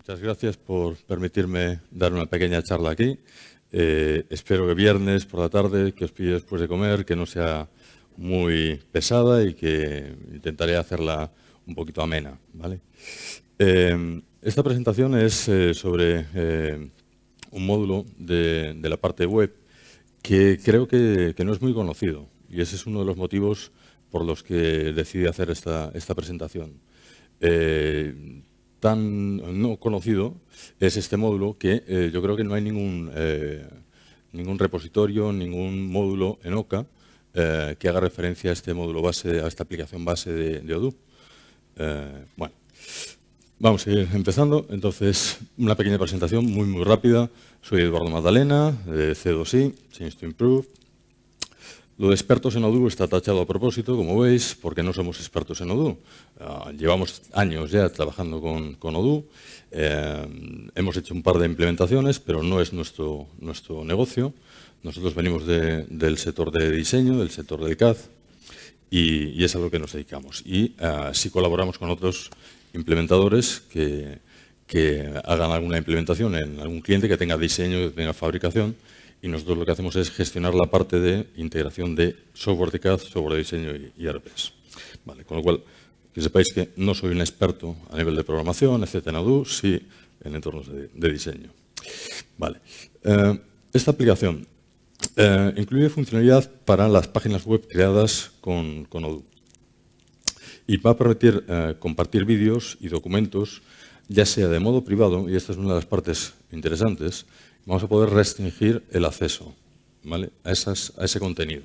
Muchas gracias por permitirme dar una pequeña charla aquí. Eh, espero que viernes por la tarde, que os pille después de comer, que no sea muy pesada y que intentaré hacerla un poquito amena. ¿vale? Eh, esta presentación es eh, sobre un módulo de, la parte web que creo que, no es muy conocido y ese es uno de los motivos por los que decidí hacer esta, presentación tan no conocido es este módulo que eh, yo creo que no hay ningún, eh, ningún repositorio, ningún módulo en OCA eh, que haga referencia a este módulo base, a esta aplicación base de, ODU. Odoo. bueno, vamos a ir empezando. Entonces, una pequeña presentación muy, muy rápida. Soy Eduardo Magdalena, de C2I, Change to Improve. Lo de expertos en Odoo está tachado a propósito, como veis, porque no somos expertos en Odoo. Ah, llevamos años ya trabajando con, con Odoo. Eh, hemos hecho un par de implementaciones, pero no es nuestro, nuestro negocio. Nosotros venimos del sector de diseño, del sector del CAD, y, es a lo que nos dedicamos. Y si ah, sí colaboramos con otros implementadores que, que hagan alguna implementación en algún cliente que tenga diseño, que tenga fabricación, y nosotros lo que hacemos es gestionar la parte de integración de software de CAD, software de diseño y RPS. Vale, con lo cual, que sepáis que no soy un experto a nivel de programación, etcétera, en sí en entornos de, diseño. Vale. Eh, esta aplicación eh, incluye funcionalidad para las páginas web creadas con, con y va a permitir eh, compartir vídeos y documentos, ya sea de modo privado, y esta es una de las partes interesantes, vamos a poder restringir el acceso a, ese contenido,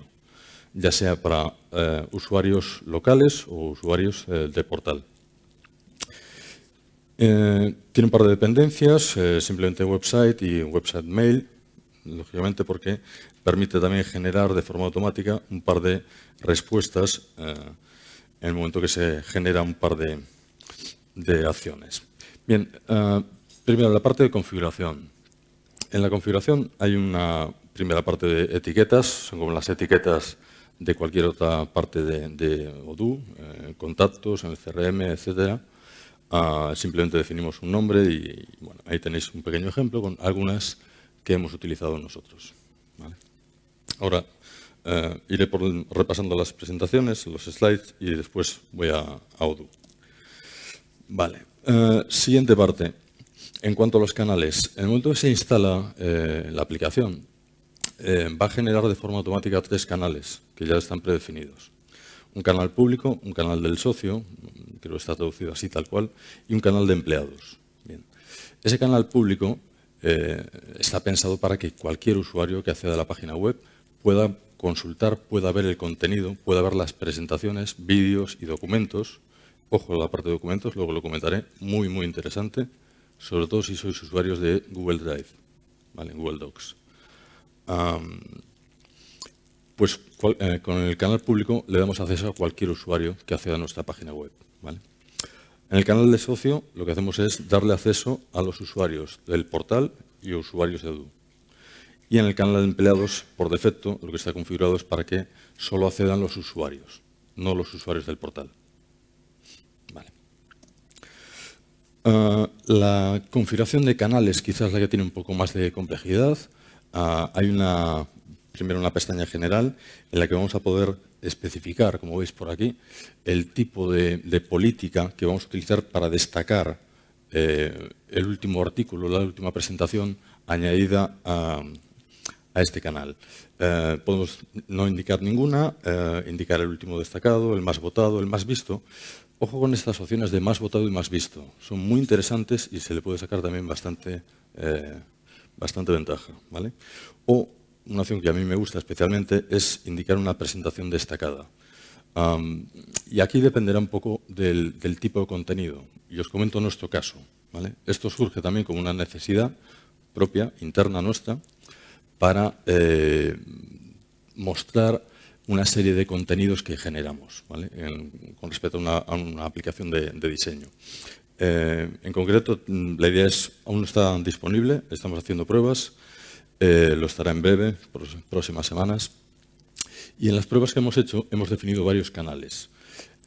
ya sea para eh, usuarios locales o usuarios eh, de portal. Eh, tiene un par de dependencias, simplemente website y website mail, lógicamente porque permite también generar de forma automática un par de respuestas en el momento que se genera un par de, de acciones. Bien, primero la parte de configuración. En la configuración hay una primera parte de etiquetas, son como las etiquetas de cualquier otra parte de, Odoo, eh, contactos, en el CRM, etc. Ah, simplemente definimos un nombre y, bueno, ahí tenéis un pequeño ejemplo con algunas que hemos utilizado nosotros. Ahora eh, iré repasando las presentaciones, los slides y después voy a, a Odoo. Vale, eh, siguiente parte. En cuanto a los canales, en el momento que se instala eh, la aplicación, eh, va a generar de forma automática tres canales que ya están predefinidos. Un canal público, un canal del socio, que lo está traducido así tal cual, y un canal de empleados. Ese canal público eh, está pensado para que cualquier usuario que acceda a la página web pueda consultar, pueda ver el contenido, pueda ver las presentaciones, vídeos y documentos. Ojo la parte de documentos, luego lo comentaré, muy, muy interesante sobre todo si sois usuarios de Google Drive, ¿vale? Google Docs. pues eh, con el canal público le damos acceso a cualquier usuario que acceda a nuestra página web. En el canal de socio lo que hacemos es darle acceso a los usuarios del portal y usuarios de Edu. Y en el canal de empleados, por defecto, lo que está configurado es para que solo accedan los usuarios, no los usuarios del portal. Eh, la configuración de canales quizás la que tiene un poco más de complejidad. Ah, hay una, primero una pestaña general en la que vamos a poder especificar, como veis por aquí, el tipo de, política que vamos a utilizar para destacar eh, el último artículo, la última presentación añadida a, este canal. Eh, podemos no indicar ninguna, indicar el último destacado, el más votado, el más visto, Ojo con estas opciones de más votado y más visto. Son muy interesantes y se le puede sacar también bastante, eh, bastante ventaja. ¿vale? O una opción que a mí me gusta especialmente es indicar una presentación destacada. y aquí dependerá un poco del, tipo de contenido. Y os comento nuestro caso. ¿vale? Esto surge también como una necesidad propia, interna nuestra, para eh, mostrar una serie de contenidos que generamos con respecto a una, aplicación de, diseño. Eh, en concreto, mm, la idea es, aún no está disponible, estamos haciendo pruebas, eh, lo estará en breve, próximas semanas. Y en las pruebas que hemos hecho hemos definido varios canales.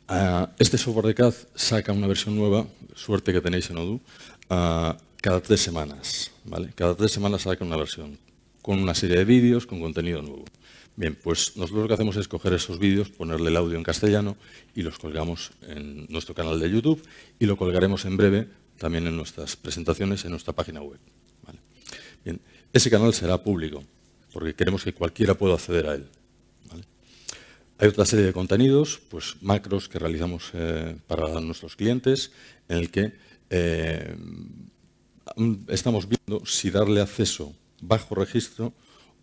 Ah, este software de CAD saca una versión nueva, suerte que tenéis en Odoo, ah, cada tres semanas. ¿vale? Cada tres semanas saca una versión con una serie de vídeos, con contenido nuevo. Bien, pues nosotros lo que hacemos es coger esos vídeos, ponerle el audio en castellano y los colgamos en nuestro canal de YouTube y lo colgaremos en breve también en nuestras presentaciones en nuestra página web. Bien, ese canal será público porque queremos que cualquiera pueda acceder a él. Hay otra serie de contenidos, pues macros que realizamos eh, para nuestros clientes en el que eh, estamos viendo si darle acceso bajo registro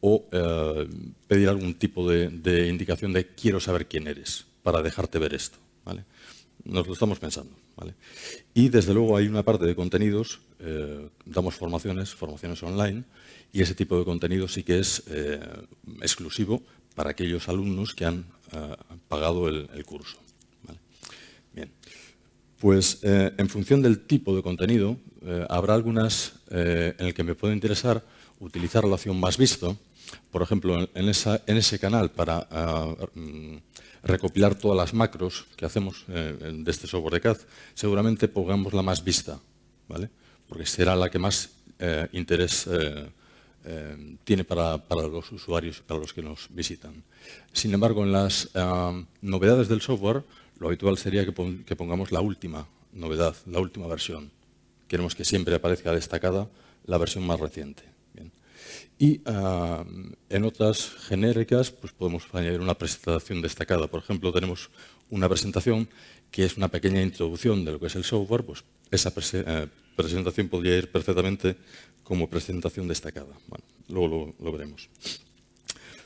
o eh, pedir algún tipo de, indicación de quiero saber quién eres para dejarte ver esto. ¿vale? Nos lo estamos pensando. ¿vale? Y desde luego hay una parte de contenidos, eh, damos formaciones, formaciones online, y ese tipo de contenido sí que es eh, exclusivo para aquellos alumnos que han pagado el curso pues eh, en función del tipo de contenido, eh, habrá algunas eh, en las que me puede interesar utilizar la opción más visto, por ejemplo, en, ese canal para ah, mm, recopilar todas las macros que hacemos de este software de CAD, seguramente pongamos la más vista, ¿vale? porque será la que más interés tiene para, los usuarios y para los que nos visitan. Sin embargo, en las ah, novedades del software, lo habitual sería que, pongamos la última novedad, la última versión. Queremos que siempre aparezca destacada la versión más reciente. Y ah, en otras genéricas pues podemos añadir una presentación destacada. Por ejemplo, tenemos una presentación que es una pequeña introducción de lo que es el software. Pues esa eh, presentación podría ir perfectamente como presentación destacada. luego lo veremos.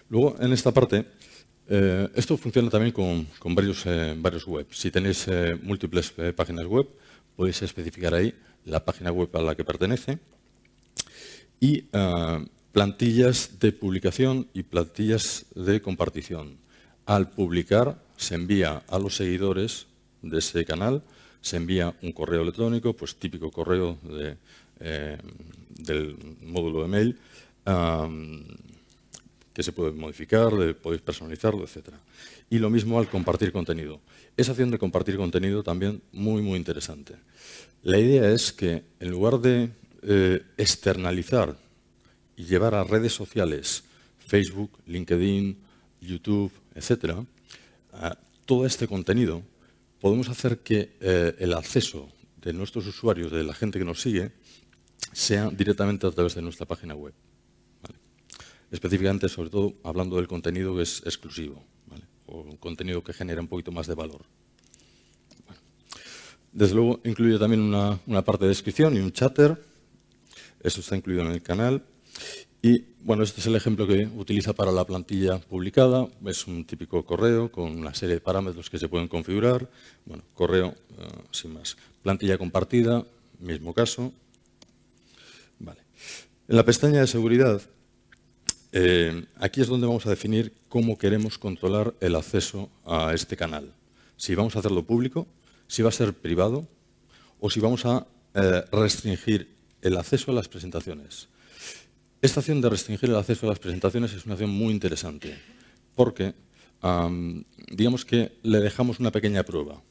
Luego, en esta parte, eh, esto funciona también con, varios, eh, varios web. Si tenéis eh, múltiples páginas web, podéis especificar ahí la página web a la que pertenece y ah, plantillas de publicación y plantillas de compartición. Al publicar, se envía a los seguidores de ese canal, se envía un correo electrónico, pues típico correo del módulo de mail, que se puede modificar, podéis personalizarlo, etc. Y lo mismo al compartir contenido. Esa acción de compartir contenido también muy, muy interesante. La idea es que en lugar de eh, externalizar y llevar a redes sociales, Facebook, LinkedIn, YouTube, etc., todo este contenido, podemos hacer que eh, el acceso de nuestros usuarios, de la gente que nos sigue, sea directamente a través de nuestra página web específicamente sobre todo hablando del contenido que es exclusivo, o un contenido que genera un poquito más de valor. Desde luego incluye también una, parte de descripción y un chatter, eso está incluido en el canal. Y bueno, este es el ejemplo que utiliza para la plantilla publicada, es un típico correo con una serie de parámetros que se pueden configurar, bueno, correo eh, sin más, plantilla compartida, mismo caso. En la pestaña de seguridad eh, aquí es donde vamos a definir cómo queremos controlar el acceso a este canal. Si vamos a hacerlo público, si va a ser privado o si vamos a eh, restringir el acceso a las presentaciones. Esta acción de restringir el acceso a las presentaciones es una acción muy interesante porque digamos que le dejamos una pequeña prueba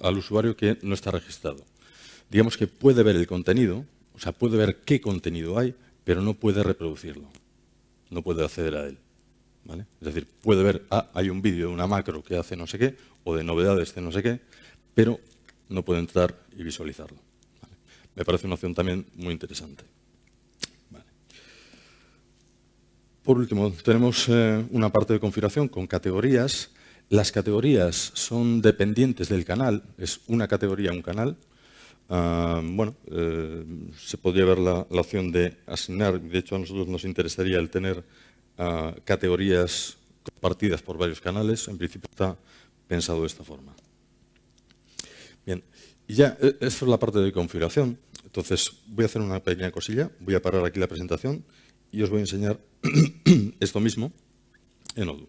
al usuario que no está registrado. Digamos que puede ver el contenido, o sea, puede ver qué contenido hay, pero no puede reproducirlo no puede acceder a él. ¿vale? Es decir, puede ver, ah, hay un vídeo de una macro que hace no sé qué, o de novedades de no sé qué, pero no puede entrar y visualizarlo. Me parece una opción también muy interesante. Por último, tenemos eh, una parte de configuración con categorías. Las categorías son dependientes del canal, es una categoría un canal, Ah, bueno, eh, se podría ver la, opción de asignar, de hecho a nosotros nos interesaría el tener ah, categorías compartidas por varios canales, en principio está pensado de esta forma. Bien, y ya, eh, esta es la parte de configuración. Entonces, voy a hacer una pequeña cosilla, voy a parar aquí la presentación y os voy a enseñar esto mismo en Odoo.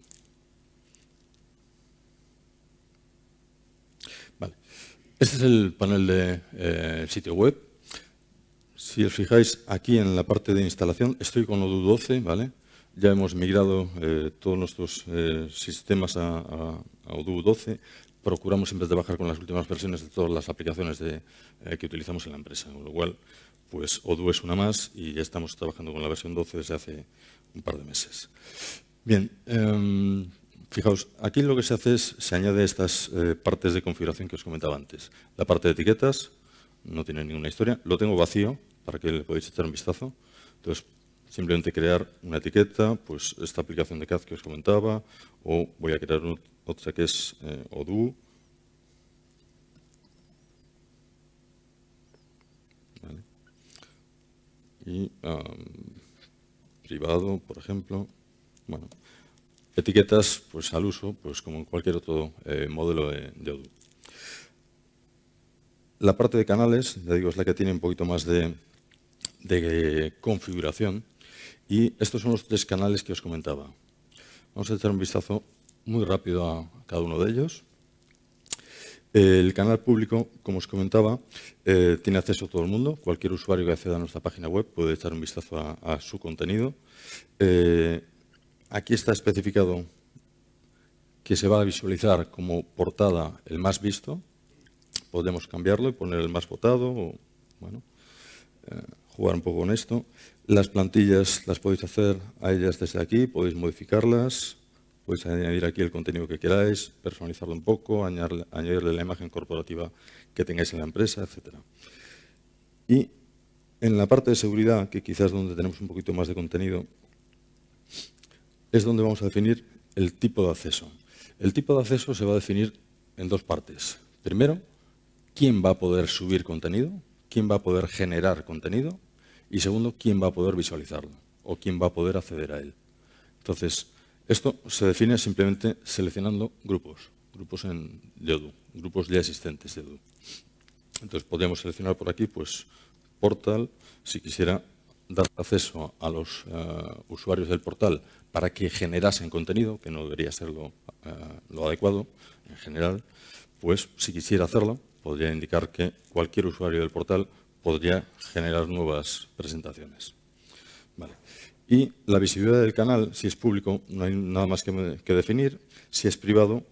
Este es el panel de eh, sitio web. Si os fijáis aquí en la parte de instalación, estoy con Odoo 12, ¿vale? Ya hemos migrado eh, todos nuestros eh, sistemas a, a, Odoo 12. Procuramos siempre trabajar con las últimas versiones de todas las aplicaciones que utilizamos en la empresa, con lo cual, pues Odoo es una más y ya estamos trabajando con la versión 12 desde hace un par de meses. Bien, em, Fijaos, aquí lo que se hace es, se añade estas eh, partes de configuración que os comentaba antes. La parte de etiquetas, no tiene ninguna historia. Lo tengo vacío, para que le podáis echar un vistazo. Entonces, simplemente crear una etiqueta, pues esta aplicación de CAD que os comentaba, o voy a crear otra que es eh, Odoo. Y privado, por ejemplo. Bueno, Etiquetas pues, al uso, pues como en cualquier otro eh, modelo de, de Odoo. La parte de canales, ya digo, es la que tiene un poquito más de, configuración. Y estos son los tres canales que os comentaba. Vamos a echar un vistazo muy rápido a cada uno de ellos. El canal público, como os comentaba, eh, tiene acceso a todo el mundo. Cualquier usuario que acceda a nuestra página web puede echar un vistazo a, su contenido. Eh, Aquí está especificado que se va a visualizar como portada el más visto. Podemos cambiarlo y poner el más votado. O, bueno, eh, jugar un poco con esto. Las plantillas las podéis hacer a ellas desde aquí, podéis modificarlas, podéis añadir aquí el contenido que queráis, personalizarlo un poco, añadirle, la imagen corporativa que tengáis en la empresa, etc. Y en la parte de seguridad, que quizás donde tenemos un poquito más de contenido, es donde vamos a definir el tipo de acceso. El tipo de acceso se va a definir en dos partes. Primero, quién va a poder subir contenido, quién va a poder generar contenido y segundo, quién va a poder visualizarlo o quién va a poder acceder a él. Entonces, esto se define simplemente seleccionando grupos, grupos en, de grupos ya existentes de Odoo. Entonces, podemos seleccionar por aquí, pues, Portal, si quisiera dar acceso a los eh, usuarios del portal para que generasen contenido, que no debería ser eh, lo, adecuado en general, pues si quisiera hacerlo, podría indicar que cualquier usuario del portal podría generar nuevas presentaciones. Y la visibilidad del canal, si es público, no hay nada más que, que definir. Si es privado,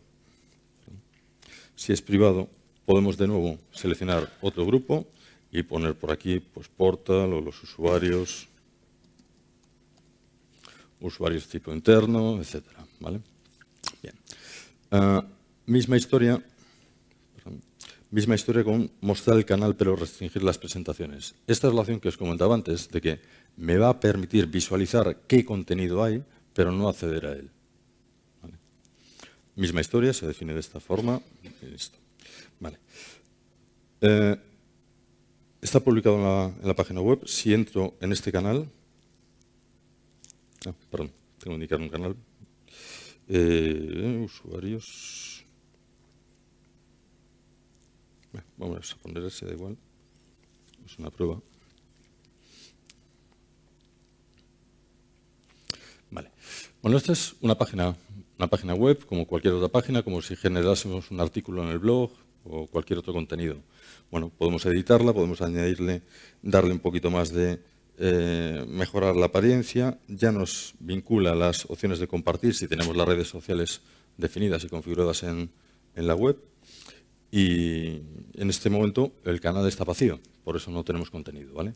si es privado, podemos de nuevo seleccionar otro grupo y poner por aquí pues, portal o los usuarios, usuarios tipo interno, etc. Bien. Ah, misma historia misma historia con mostrar el canal pero restringir las presentaciones. Esta relación que os comentaba antes de que me va a permitir visualizar qué contenido hay pero no acceder a él. Misma historia, se define de esta forma Vale. Eh, Está publicado en la, página web. Si entro en este canal, ah, perdón, tengo que indicar un canal. Eh, usuarios. vamos a poner ese, da igual. Es una prueba. Vale. Bueno, esta es una página, una página web, como cualquier otra página, como si generásemos un artículo en el blog, o cualquier otro contenido. Bueno, podemos editarla, podemos añadirle, darle un poquito más de eh, mejorar la apariencia, ya nos vincula las opciones de compartir si tenemos las redes sociales definidas y configuradas en, en la web y en este momento el canal está vacío, por eso no tenemos contenido, ¿vale?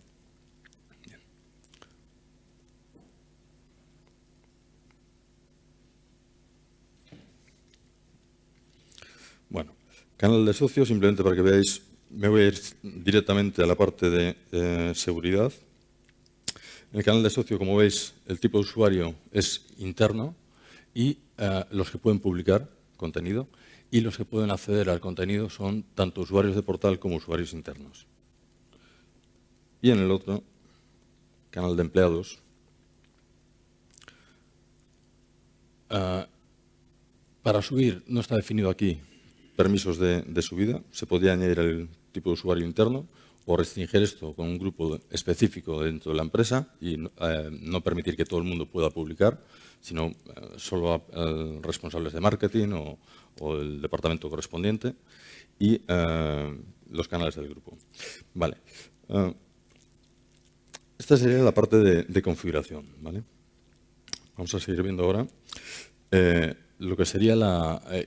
Canal de socios, simplemente para que veáis, me voy a ir directamente a la parte de eh, seguridad. En el canal de socio, como veis, el tipo de usuario es interno y eh, los que pueden publicar contenido y los que pueden acceder al contenido son tanto usuarios de portal como usuarios internos. Y en el otro, canal de empleados, eh, para subir no está definido aquí permisos de, subida, se podía añadir el tipo de usuario interno o restringir esto con un grupo específico dentro de la empresa y no eh, permitir que todo el mundo pueda publicar, sino eh, solo a, responsables de marketing o, el departamento correspondiente y eh, los canales del grupo. Vale. esta sería la parte de, configuración. ¿vale? Vamos a seguir viendo ahora lo que sería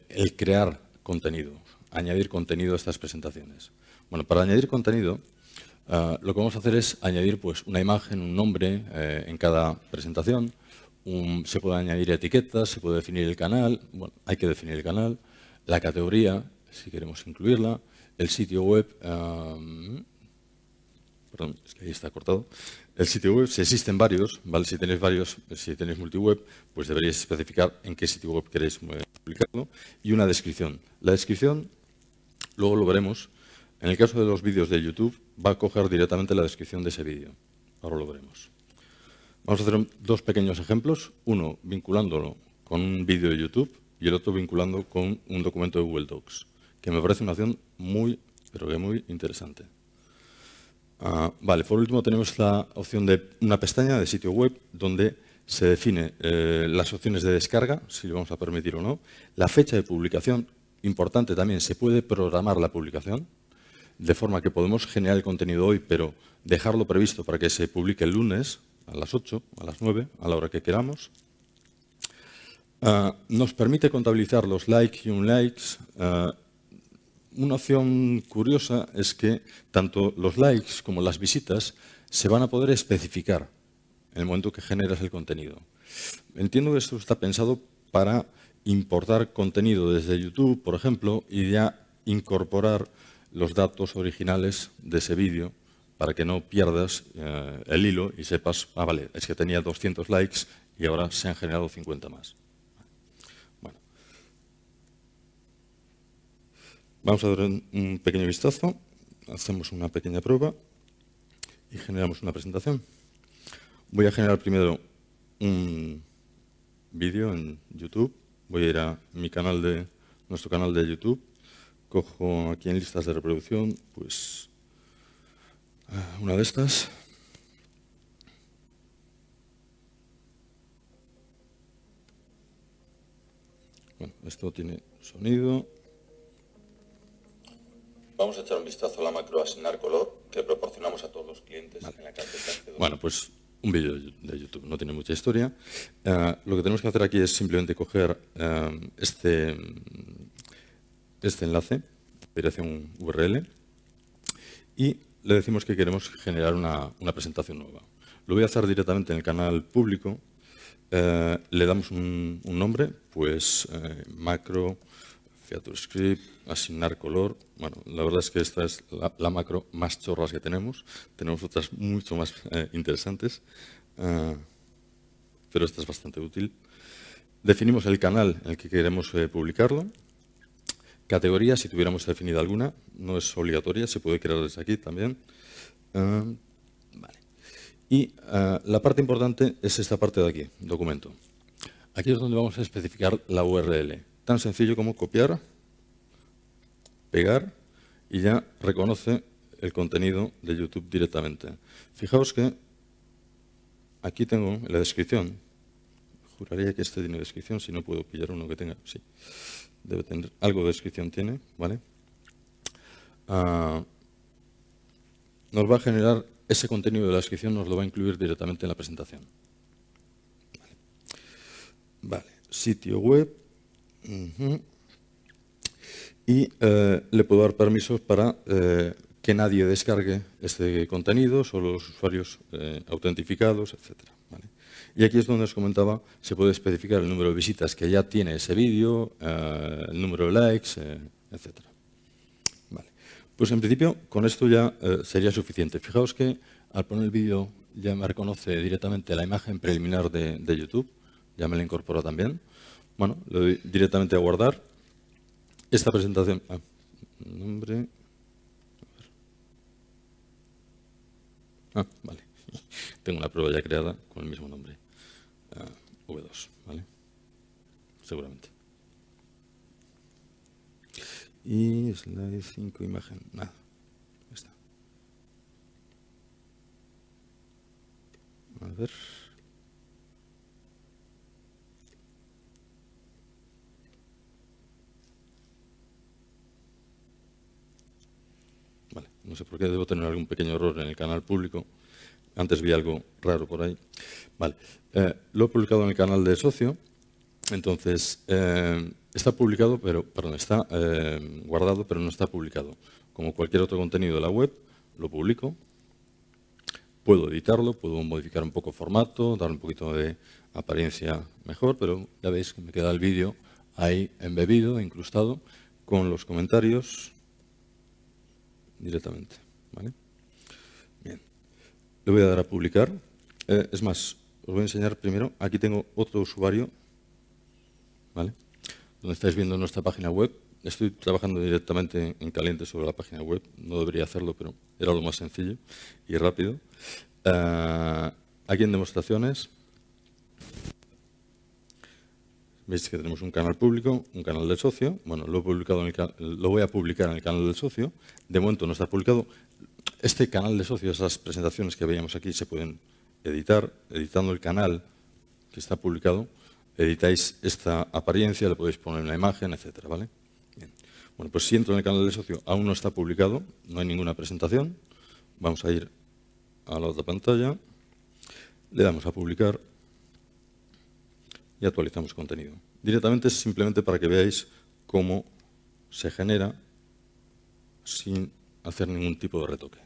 el crear contenido, añadir contenido a estas presentaciones. Bueno, para añadir contenido, eh, lo que vamos a hacer es añadir pues, una imagen, un nombre eh, en cada presentación. se puede añadir etiquetas, se puede definir el canal, bueno, hay que definir el canal, la categoría, si queremos incluirla, el sitio web, eh, perdón, es que ahí está cortado, el sitio web, si existen varios, ¿vale? si tenéis varios, si tenéis multiweb, pues deberíais especificar en qué sitio web queréis y una descripción. La descripción, luego lo veremos, en el caso de los vídeos de YouTube, va a coger directamente la descripción de ese vídeo. Ahora lo veremos. Vamos a hacer dos pequeños ejemplos, uno vinculándolo con un vídeo de YouTube y el otro vinculando con un documento de Google Docs, que me parece una opción muy, pero que muy interesante. Ah, vale, por último tenemos la opción de una pestaña de sitio web donde se define eh, las opciones de descarga, si lo vamos a permitir o no, la fecha de publicación, importante también, se puede programar la publicación, de forma que podemos generar el contenido hoy, pero dejarlo previsto para que se publique el lunes a las 8, a las 9, a la hora que queramos. Ah, nos permite contabilizar los likes y un likes. Ah, una opción curiosa es que tanto los likes como las visitas se van a poder especificar en el momento que generas el contenido. Entiendo que esto está pensado para importar contenido desde YouTube, por ejemplo, y ya incorporar los datos originales de ese vídeo para que no pierdas eh, el hilo y sepas, ah, vale, es que tenía 200 likes y ahora se han generado 50 más. Bueno. Vamos a dar un pequeño vistazo, hacemos una pequeña prueba y generamos una presentación. Voy a generar primero un vídeo en YouTube. Voy a ir a mi canal de nuestro canal de YouTube. Cojo aquí en listas de reproducción, pues ah, una de estas. Bueno, esto tiene sonido. Vamos a echar un vistazo a la macro asignar color que proporcionamos a todos los clientes en la carpeta. Bueno, pues un vídeo de YouTube, no tiene mucha historia. Eh, lo que tenemos que hacer aquí es simplemente coger eh, este, este enlace, dirección URL, y le decimos que queremos generar una, presentación nueva. Lo voy a hacer directamente en el canal público. Eh, le damos un nombre, pues macro Feature Script, asignar color. Bueno, la verdad es que esta es la, macro más chorras que tenemos. Tenemos otras mucho más eh, interesantes, eh, pero esta es bastante útil. Definimos el canal en el que queremos eh, publicarlo. Categoría, si tuviéramos definida alguna, no es obligatoria, se puede crear desde aquí también. Y la parte importante es esta parte de aquí, documento. Aquí es donde vamos a especificar la URL tan sencillo como copiar, pegar y ya reconoce el contenido de YouTube directamente. Fijaos que aquí tengo la descripción, juraría que este tiene descripción, si no puedo pillar uno que tenga, sí, debe tener, algo de descripción tiene, ¿vale? Ah, nos va a generar ese contenido de la descripción, nos lo va a incluir directamente en la presentación. vale. sitio web, y eh, le puedo dar permisos para eh, que nadie descargue este contenido, solo los usuarios eh, autentificados, etc. Y aquí es donde os comentaba, se puede especificar el número de visitas que ya tiene ese vídeo, el número de likes, etc. Pues en principio con esto ya sería suficiente. Fijaos que al poner el vídeo ya me reconoce directamente la imagen preliminar de YouTube, ya me la incorpora también. Bueno, le doy directamente a guardar. Esta presentación... Ah, nombre... Ah, vale. Tengo una prueba ya creada con el mismo nombre. Ah, V2, ¿vale? Seguramente. Y slide 5, imagen, nada. Ahí está. A ver. no sé por qué, debo tener algún pequeño error en el canal público. Antes vi algo raro por ahí. Vale, eh, lo he publicado en el canal de socio. Entonces, eh, está publicado, pero, perdón, está eh, guardado, pero no está publicado. Como cualquier otro contenido de la web, lo publico. Puedo editarlo, puedo modificar un poco el formato, dar un poquito de apariencia mejor, pero ya veis que me queda el vídeo ahí embebido, incrustado, con los comentarios, directamente. ¿vale? Bien. Le voy a dar a publicar. Eh, es más, os voy a enseñar primero. Aquí tengo otro usuario, ¿vale? donde estáis viendo nuestra página web. Estoy trabajando directamente en caliente sobre la página web. No debería hacerlo, pero era lo más sencillo y rápido. Eh, aquí en demostraciones Veis que tenemos un canal público, un canal del socio. Bueno, lo, publicado lo voy a publicar en el canal del socio. De momento no está publicado. Este canal de socio, esas presentaciones que veíamos aquí, se pueden editar. Editando el canal que está publicado, editáis esta apariencia, le podéis poner una imagen, etc. ¿vale? Bueno, pues si entro en el canal del socio, aún no está publicado, no hay ninguna presentación. Vamos a ir a la otra pantalla. Le damos a publicar y actualizamos contenido. Directamente es simplemente para que veáis cómo se genera sin hacer ningún tipo de retoque.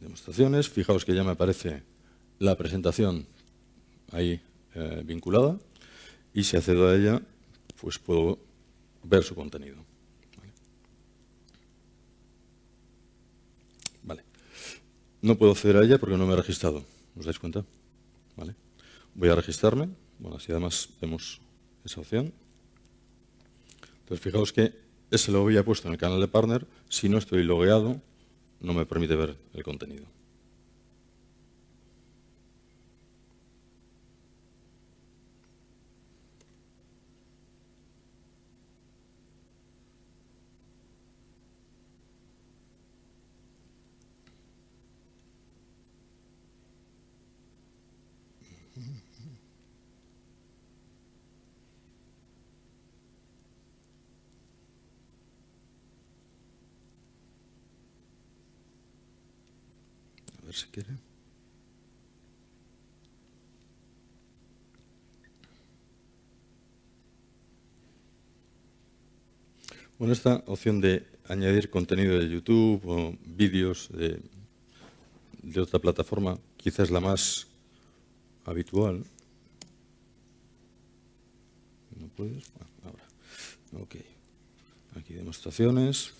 Demostraciones. Fijaos que ya me aparece la presentación ahí eh, vinculada y si accedo a ella, pues puedo ver su contenido. No puedo acceder a ella porque no me he registrado. ¿Os dais cuenta? ¿Vale? Voy a registrarme. Bueno, así además vemos esa opción. Entonces, fijaos que ese lo había puesto en el canal de partner. Si no estoy logueado, no me permite ver el contenido. si quiere. Bueno, esta opción de añadir contenido de YouTube o vídeos de, otra plataforma quizás la más habitual. ¿No puedes? Ahora. Ok. Aquí demostraciones.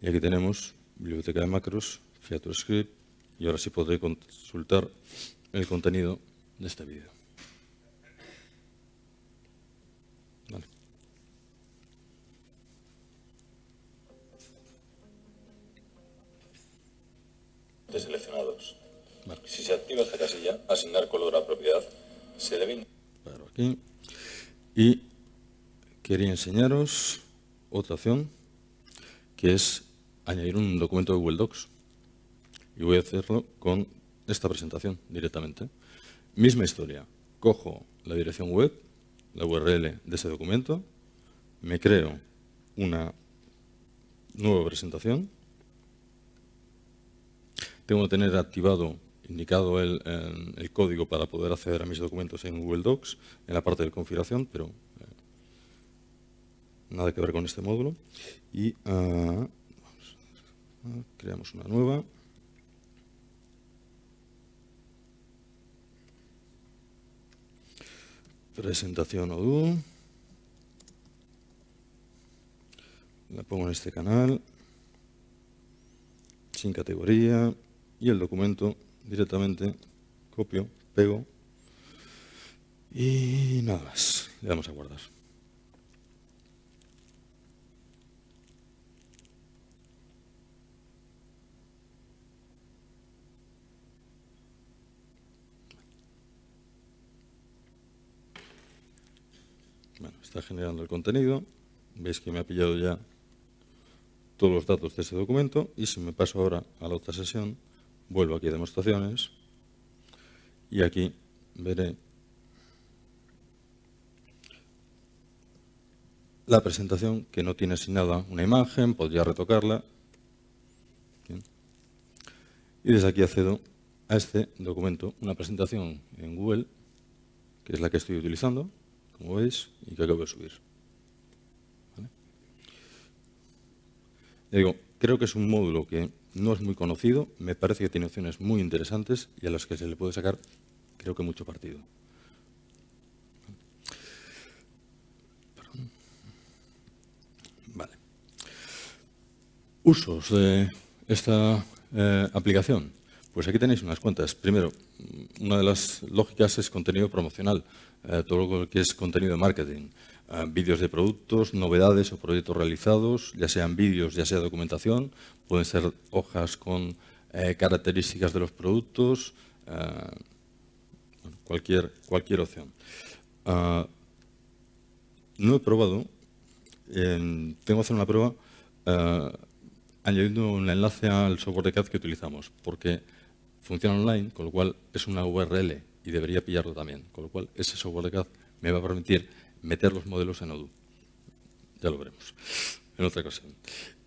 Y aquí tenemos biblioteca de macros, Fiatoscript. Script, y ahora sí podré consultar el contenido de este vídeo. Vale. seleccionados. Si se activa esta casilla, asignar color a propiedad, se debe... Claro, aquí. Y quería enseñaros otra opción, que es añadir un documento de Google Docs. Y voy a hacerlo con esta presentación directamente. Misma historia. Cojo la dirección web, la URL de ese documento, me creo una nueva presentación. Tengo que tener activado, indicado el, código para poder acceder a mis documentos en Google Docs, en la parte de configuración, pero eh, nada que ver con este módulo. Y ah, creamos una nueva. presentación Odoo, La pongo en este canal, sin categoría, y el documento directamente copio, pego y nada más. Le damos a guardar. está generando el contenido. Veis que me ha pillado ya todos los datos de ese documento y si me paso ahora a la otra sesión, vuelvo aquí a demostraciones y aquí veré la presentación que no tiene asignada una imagen, podría retocarla. Y desde aquí accedo a este documento, una presentación en Google, que es la que estoy utilizando, como veis, y que acabo de subir. creo que es un módulo que no es muy conocido, me parece que tiene opciones muy interesantes y a las que se le puede sacar, creo que mucho partido. Usos de esta eh, aplicación. Pues aquí tenéis unas cuantas. Primero, una de las lógicas es contenido promocional. Eh, todo lo que es contenido de marketing. Eh, vídeos de productos, novedades o proyectos realizados, ya sean vídeos, ya sea documentación, pueden ser hojas con eh, características de los productos, cualquier, cualquier opción. no he probado, tengo que hacer una prueba añadiendo un enlace al software de CAD que utilizamos, porque funciona online, con lo cual es una URL y debería pillarlo también. Con lo cual, ese software de CAD me va a permitir meter los modelos en Odoo. Ya lo veremos. En otra ocasión.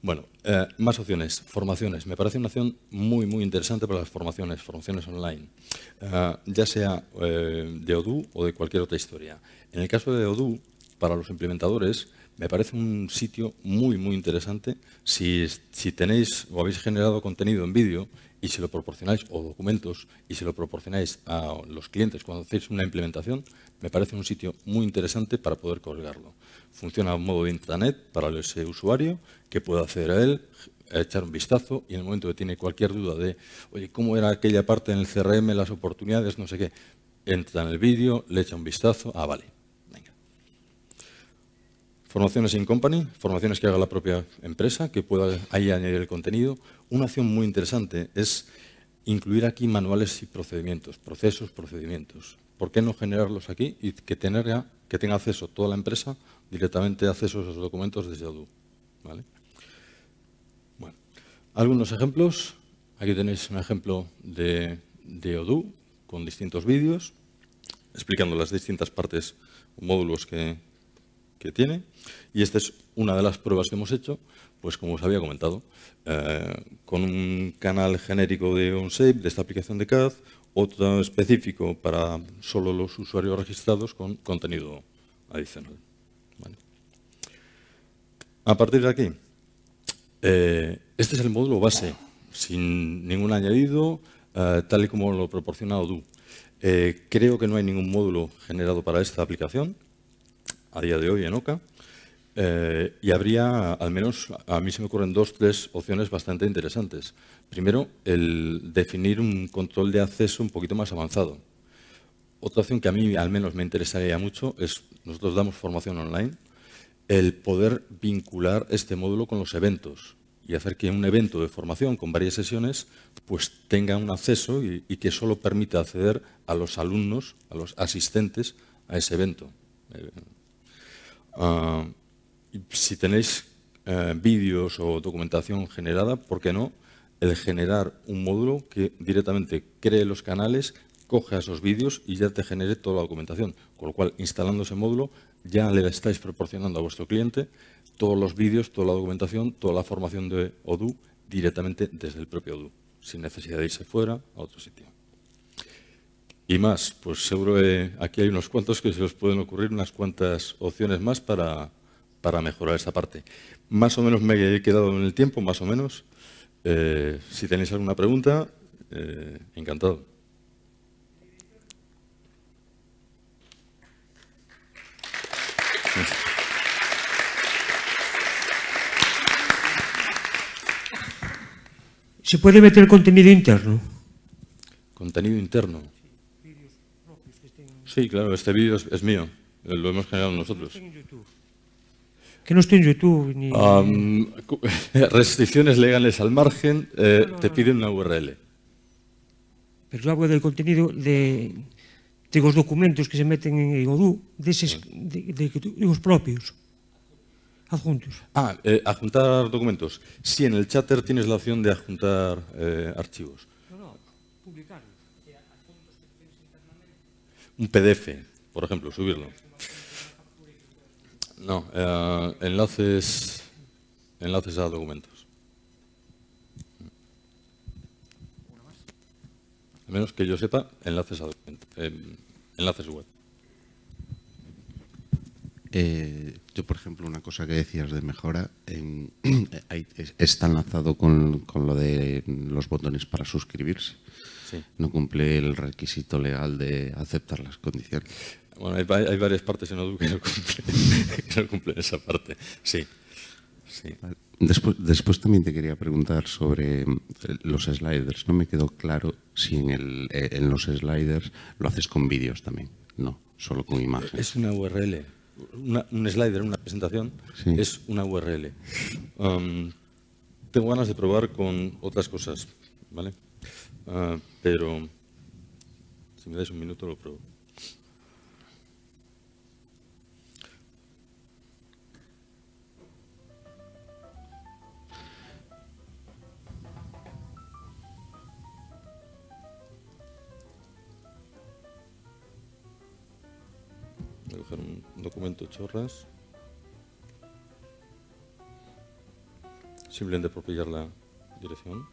Bueno, eh, más opciones. Formaciones. Me parece una opción muy, muy interesante para las formaciones, formaciones online. Eh, ya sea eh, de Odoo o de cualquier otra historia. En el caso de Odoo, para los implementadores, me parece un sitio muy, muy interesante. Si, si tenéis o habéis generado contenido en vídeo y se lo proporcionáis, o documentos, y se lo proporcionáis a los clientes cuando hacéis una implementación, me parece un sitio muy interesante para poder colgarlo. Funciona un modo de intranet para ese usuario que pueda acceder a él, echar un vistazo y en el momento que tiene cualquier duda de, oye, ¿cómo era aquella parte en el CRM, las oportunidades, no sé qué? Entra en el vídeo, le echa un vistazo, ah, vale, Formaciones in company, formaciones que haga la propia empresa, que pueda ahí añadir el contenido. Una acción muy interesante es incluir aquí manuales y procedimientos, procesos, procedimientos. ¿Por qué no generarlos aquí y que, tenga, que tenga acceso toda la empresa directamente acceso a esos documentos desde Odoo? Bueno, algunos ejemplos. Aquí tenéis un ejemplo de, de Odoo con distintos vídeos explicando las distintas partes o módulos que, que tiene. Y esta es una de las pruebas que hemos hecho, pues como os había comentado, eh, con un canal genérico de OnShape, de esta aplicación de CAD, otro específico para solo los usuarios registrados con contenido adicional. A partir de aquí, eh, este es el módulo base, sin ningún añadido, eh, tal y como lo proporciona Odoo. creo que no hay ningún módulo generado para esta aplicación, a día de hoy en OCA. Eh, y habría, al menos a mí se me ocurren dos, tres opciones bastante interesantes. Primero, el definir un control de acceso un poquito más avanzado. Otra opción que a mí al menos me interesaría mucho es, nosotros damos formación online, el poder vincular este módulo con los eventos y hacer que un evento de formación con varias sesiones pues tenga un acceso y, y que solo permita acceder a los alumnos, a los asistentes a ese evento. Eh, Ah, si tenéis eh, vídeos o documentación generada, ¿por qué no? El generar un módulo que directamente cree los canales, coge esos vídeos y ya te genere toda la documentación. Con lo cual, instalando ese módulo, ya le estáis proporcionando a vuestro cliente todos los vídeos, toda la documentación, toda la formación de Odoo directamente desde el propio Odoo, sin necesidad de irse fuera a otro sitio y más. Pues seguro que eh, aquí hay unos cuantos que se os pueden ocurrir unas cuantas opciones más para, mejorar esta parte. Más o menos me he quedado en el tiempo, más o menos. Eh, si tenéis alguna pregunta, eh, encantado. ¿Se puede meter contenido interno? Contenido interno. Sí, claro, este vídeo es, mío, eh, lo hemos generado nosotros. Que no estoy en YouTube ni... restricciones legales al margen, eh, te piden una URL. Pero yo hablo del contenido de, los documentos que se meten en Odoo, de, ah. de, los propios. Adjuntos. Ah, eh, adjuntar documentos. Sí, en el chatter tienes la opción de adjuntar archivos. No, no, publicar un PDF, por ejemplo, subirlo. No, eh, enlaces, enlaces a documentos. A menos que yo sepa, enlaces a documentos, eh, enlaces web. Eh, yo, por ejemplo, una cosa que decías de mejora, está enlazado con, con, lo de los botones para suscribirse no cumple el requisito legal de aceptar las condiciones. Bueno, hay, varias partes en Odoo que no cumplen, no esa parte, sí. Después, después, también te quería preguntar sobre eh, los sliders. No me quedó claro si en, el, eh, los sliders lo haces con vídeos también, no, solo con imágenes. Es una URL. un slider, una presentación, es una URL. Um, tengo ganas de probar con otras cosas, ¿vale? Ah, pero si me dais un minuto lo pruebo. Voy a coger un documento chorras. Simplemente por pillar la dirección.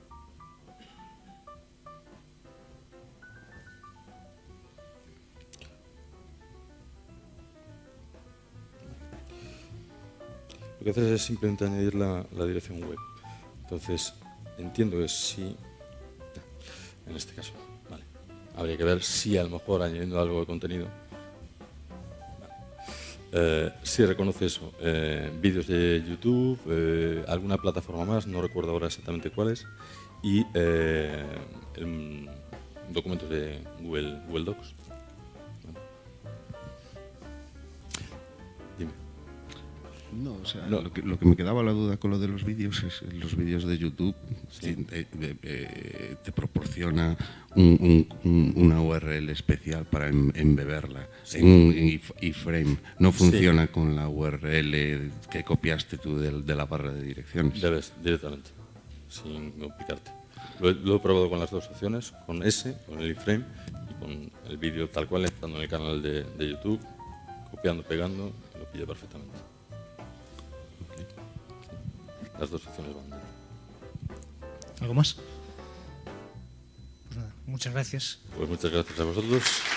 Lo que haces es simplemente añadir la, dirección web. Entonces, entiendo que sí, en este caso, vale. Habría que ver si a lo mejor añadiendo algo de contenido, eh, si reconoce eso, eh, vídeos de YouTube, eh, alguna plataforma más, no recuerdo ahora exactamente cuáles, y em, documentos de Google Docs. No, o sea, Lo, que, me quedaba la duda con lo de los vídeos es los vídeos de YouTube te, proporciona un, una URL especial para embeberla en un iframe. No funciona con la URL que copiaste tú de, la barra de direcciones. Debes directamente, sin complicarte. Lo he, probado con las dos opciones, con ese, con el iframe y con el vídeo tal cual, estando en el canal de, de YouTube, copiando, pegando, lo pilla perfectamente. Las dos secciones van bien. ¿Algo más? Pues nada, muchas gracias. Pues muchas gracias a vosotros.